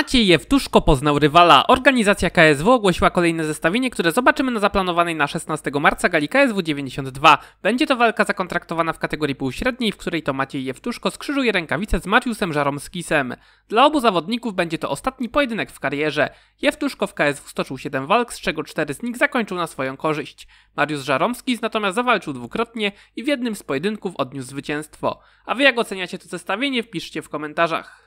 Maciej Jewtuszko poznał rywala. Organizacja KSW ogłosiła kolejne zestawienie, które zobaczymy na zaplanowanej na 16 marca gali KSW 92. Będzie to walka zakontraktowana w kategorii półśredniej, w której to Maciej Jewtuszko skrzyżuje rękawice z Mariuszem Żaromskisem. Dla obu zawodników będzie to ostatni pojedynek w karierze. Jewtuszko w KSW stoczył 7 walk, z czego 4 z nich zakończył na swoją korzyść. Mariusz Żaromskis natomiast zawalczył dwukrotnie i w jednym z pojedynków odniósł zwycięstwo. A wy jak oceniacie to zestawienie, wpiszcie w komentarzach.